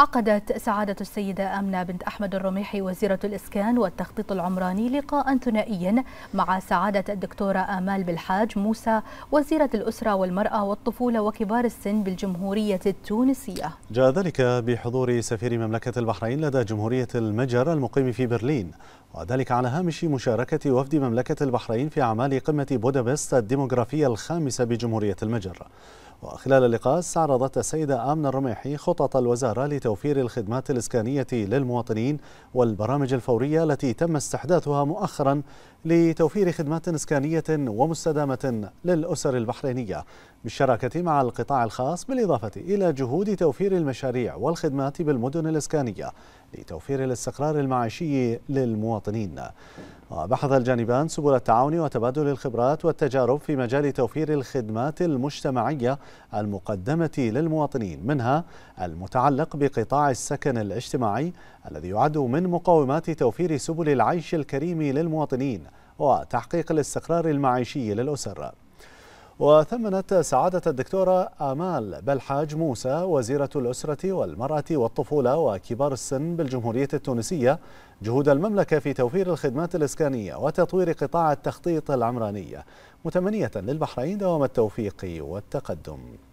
عقدت سعادة السيدة أمنة بنت أحمد الرميحي وزيرة الإسكان والتخطيط العمراني لقاء ثنائيا مع سعادة الدكتورة آمال بالحاج موسى وزيرة الأسرة والمرأة والطفولة وكبار السن بالجمهورية التونسية جاء ذلك بحضور سفير مملكة البحرين لدى جمهورية المجر المقيم في برلين وذلك على هامش مشاركة وفد مملكة البحرين في أعمال قمة بودابست الديموغرافية الخامسة بجمهورية المجر وخلال اللقاء استعرضت السيدة آمنة الرميحي خطط الوزارة لتوفير الخدمات الإسكانية للمواطنين والبرامج الفورية التي تم استحداثها مؤخرا لتوفير خدمات إسكانية ومستدامة للأسر البحرينية بالشراكة مع القطاع الخاص بالإضافة إلى جهود توفير المشاريع والخدمات بالمدن الإسكانية لتوفير الاستقرار المعيشي للمواطنين وبحث الجانبان سبل التعاون وتبادل الخبرات والتجارب في مجال توفير الخدمات المجتمعية المقدمة للمواطنين منها المتعلق بقطاع السكن الاجتماعي الذي يعد من مقومات توفير سبل العيش الكريم للمواطنين وتحقيق الاستقرار المعيشي للأسر وثمنت سعادة الدكتورة آمال بلحاج موسى وزيرة الأسرة والمرأة والطفولة وكبار السن بالجمهورية التونسية جهود المملكة في توفير الخدمات الإسكانية وتطوير قطاع التخطيط العمراني متمنية للبحرين دوام التوفيق والتقدم